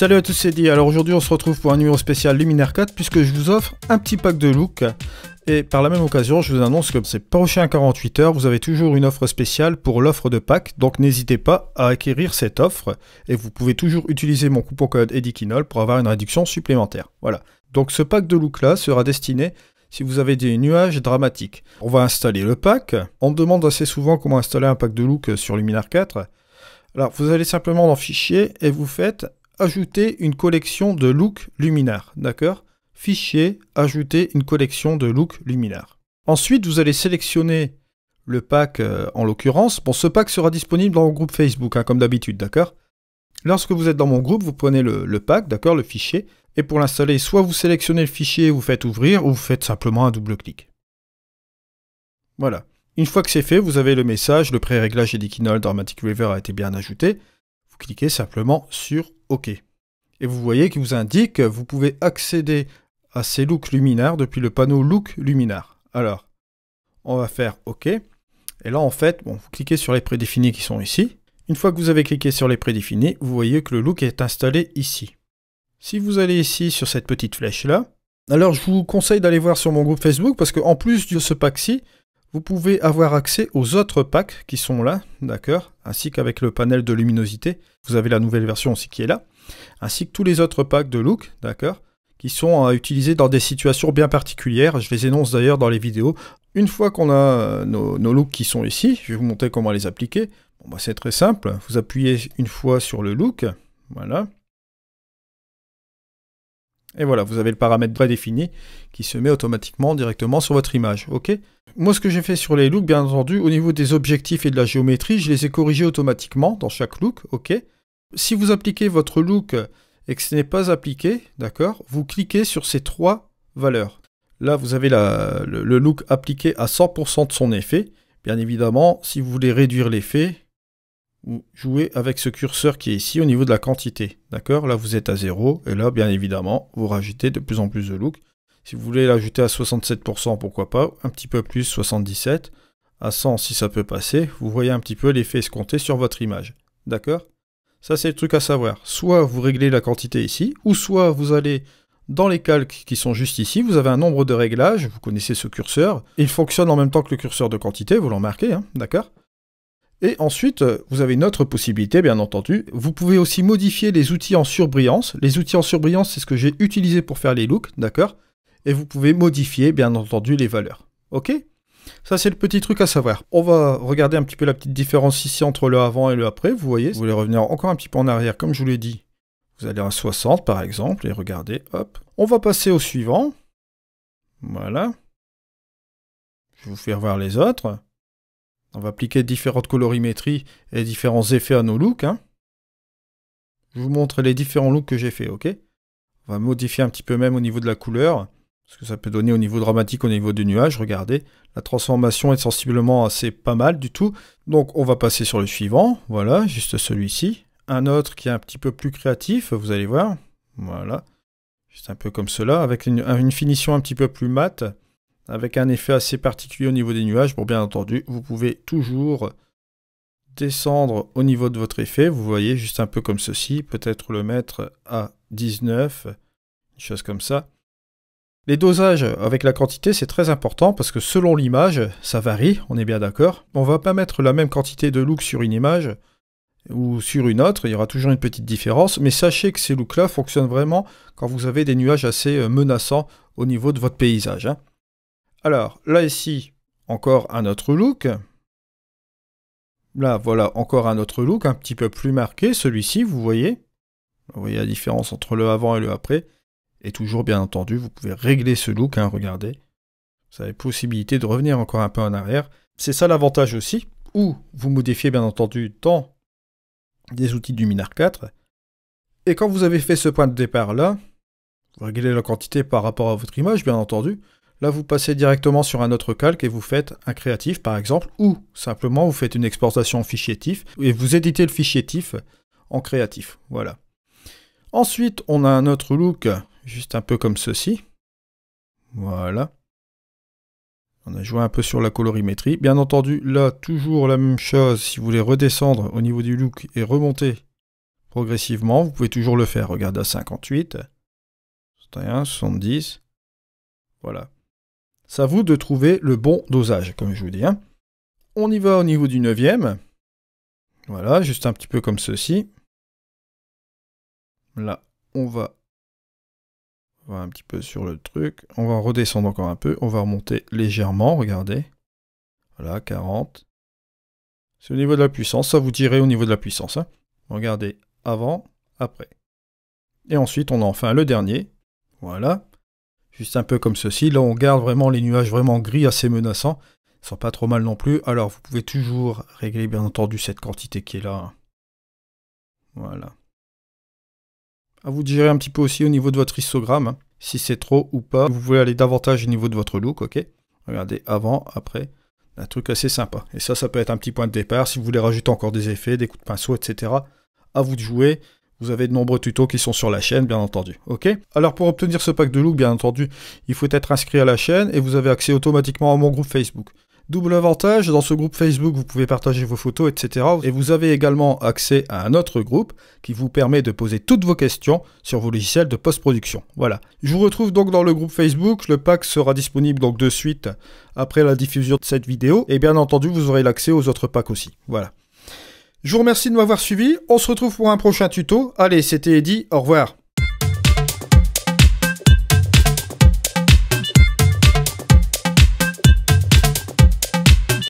Salut à tous, c'est dit Alors aujourd'hui, on se retrouve pour un numéro spécial Luminaire 4 puisque je vous offre un petit pack de look. Et par la même occasion, je vous annonce que ces prochains 48 heures, vous avez toujours une offre spéciale pour l'offre de pack. Donc n'hésitez pas à acquérir cette offre. Et vous pouvez toujours utiliser mon coupon code EDIKINOL pour avoir une réduction supplémentaire. Voilà. Donc ce pack de look là sera destiné si vous avez des nuages dramatiques. On va installer le pack. On me demande assez souvent comment installer un pack de look sur Luminar 4. Alors vous allez simplement dans Fichier et vous faites ajouter une collection de looks luminaires. D'accord Fichier, ajouter une collection de looks luminaires. Ensuite, vous allez sélectionner le pack euh, en l'occurrence. Bon, ce pack sera disponible dans mon groupe Facebook, hein, comme d'habitude, d'accord Lorsque vous êtes dans mon groupe, vous prenez le, pack, d'accord, le fichier, et pour l'installer, soit vous sélectionnez le fichier, vous faites ouvrir, ou vous faites simplement un double clic. Voilà. Une fois que c'est fait, vous avez le message, le pré-réglage Edikinol Dramatic River a été bien ajouté. Vous cliquez simplement sur OK. Et vous voyez qu'il vous indique que vous pouvez accéder à ces looks luminaires depuis le panneau Look luminaire. Alors, on va faire OK. Et là, en fait, bon, vous cliquez sur les prédéfinis qui sont ici. Une fois que vous avez cliqué sur les prédéfinis, vous voyez que le look est installé ici. Si vous allez ici sur cette petite flèche là, alors je vous conseille d'aller voir sur mon groupe Facebook parce qu'en plus de ce pack-ci, vous pouvez avoir accès aux autres packs qui sont là, d'accord, ainsi qu'avec le panel de luminosité. Vous avez la nouvelle version aussi qui est là, ainsi que tous les autres packs de look, d'accord, qui sont à utiliser dans des situations bien particulières. Je les énonce d'ailleurs dans les vidéos. Une fois qu'on a euh, nos, looks qui sont ici, je vais vous montrer comment les appliquer. Bon, bah, C'est très simple. Vous appuyez une fois sur le look, voilà. Et voilà, vous avez le paramètre prédéfini qui se met automatiquement directement sur votre image, ok moi, ce que j'ai fait sur les looks, bien entendu, au niveau des objectifs et de la géométrie, je les ai corrigés automatiquement dans chaque look, Si vous appliquez votre look et que ce n'est pas appliqué, d'accord, vous cliquez sur ces trois valeurs. Là, vous avez le, look appliqué à 100% de son effet. Bien évidemment, si vous voulez réduire l'effet, vous jouez avec ce curseur qui est ici au niveau de la quantité, d'accord Là, vous êtes à 0, et là, bien évidemment, vous rajoutez de plus en plus de looks. Si vous voulez l'ajouter à 67%, pourquoi pas, un petit peu plus, 77, à 100 si ça peut passer, vous voyez un petit peu l'effet escompté sur votre image. D'accord Ça c'est le truc à savoir. Soit vous réglez la quantité ici, ou soit vous allez dans les calques qui sont juste ici, vous avez un nombre de réglages, vous connaissez ce curseur, il fonctionne en même temps que le curseur de quantité, vous l'en marquez, hein. d'accord et ensuite, vous avez une autre possibilité, bien entendu. Vous pouvez aussi modifier les outils en surbrillance. Les outils en surbrillance, c'est ce que j'ai utilisé pour faire les looks, d'accord et vous pouvez modifier bien entendu les valeurs. Ok ça, c'est le petit truc à savoir. On va regarder un petit peu la petite différence ici entre le avant et le après. Vous voyez, si vous voulez revenir encore un petit peu en arrière, comme je vous l'ai dit, vous allez à 60 par exemple, et regardez, hop. On va passer au suivant. Voilà. Je vous faire voir les autres. On va appliquer différentes colorimétries et différents effets à nos looks. Hein. Je vous montre les différents looks que j'ai fait, ok On va modifier un petit peu même au niveau de la couleur ce que ça peut donner au niveau dramatique, au niveau des nuages. Regardez, la transformation est sensiblement assez pas mal du tout. Donc on va passer sur le suivant, voilà, juste celui-ci. Un autre qui est un petit peu plus créatif, vous allez voir. Voilà, juste un peu comme cela, avec une, finition un petit peu plus mate, avec un effet assez particulier au niveau des nuages. Bon, bien entendu, vous pouvez toujours descendre au niveau de votre effet. Vous voyez, juste un peu comme ceci. Peut-être le mettre à 19, une chose comme ça. Les dosages avec la quantité, c'est très important parce que selon l'image, ça varie, on est bien d'accord. On va pas mettre la même quantité de look sur une image ou sur une autre, il y aura toujours une petite différence, mais sachez que ces looks-là fonctionnent vraiment quand vous avez des nuages assez euh, menaçants au niveau de votre paysage. Hein. Alors, là ici, encore un autre look. Là, voilà, encore un autre look, un petit peu plus marqué, celui-ci, vous voyez. Vous voyez la différence entre le avant et le après. Et toujours, bien entendu, vous pouvez régler ce look, hein, regardez. Vous avez possibilité de revenir encore un peu en arrière. C'est ça l'avantage aussi, ou vous modifiez bien entendu dans des outils du Minar 4. Et quand vous avez fait ce point de départ là, vous réglez la quantité par rapport à votre image, bien entendu. Là, vous passez directement sur un autre calque et vous faites un créatif, par exemple, ou simplement vous faites une exportation en fichier TIFF et vous éditez le fichier TIFF en créatif. Voilà. Ensuite, on a un autre look juste un peu comme ceci. Voilà. On a joué un peu sur la colorimétrie. Bien entendu, là, toujours la même chose. Si vous voulez redescendre au niveau du look et remonter progressivement, vous pouvez toujours le faire. Regardez, à 58, 61, 70. Voilà. Ça à vous de trouver le bon dosage, comme je vous dis. Hein. On y va au niveau du neuvième. Voilà, juste un petit peu comme ceci. Là, on va on va un petit peu sur le truc. On va redescendre encore un peu. On va remonter légèrement, regardez. Voilà, 40. C'est au niveau de la puissance. Ça vous dirait au niveau de la puissance. Hein. Regardez avant, après. Et ensuite, on a enfin le dernier. Voilà. Juste un peu comme ceci. Là, on garde vraiment les nuages vraiment gris, assez menaçants. Ils sont pas trop mal non plus. Alors, vous pouvez toujours régler, bien entendu, cette quantité qui est là. Hein. Voilà. À vous de gérer un petit peu aussi au niveau de votre histogramme, hein, si c'est trop ou pas. Vous voulez aller davantage au niveau de votre look, ok Regardez avant, après, un truc assez sympa. Et ça, ça peut être un petit point de départ. Si vous voulez rajouter encore des effets, des coups de pinceau, etc., à vous de jouer. Vous avez de nombreux tutos qui sont sur la chaîne, bien entendu. Ok Alors pour obtenir ce pack de look, bien entendu, il faut être inscrit à la chaîne et vous avez accès automatiquement à mon groupe Facebook. Double avantage, dans ce groupe Facebook, vous pouvez partager vos photos, etc. Et vous avez également accès à un autre groupe qui vous permet de poser toutes vos questions sur vos logiciels de post-production. Voilà. Je vous retrouve donc dans le groupe Facebook. Le pack sera disponible donc de suite après la diffusion de cette vidéo. Et bien entendu, vous aurez l'accès aux autres packs aussi. Voilà. Je vous remercie de m'avoir suivi. On se retrouve pour un prochain tuto. Allez, c'était Eddy. Au revoir.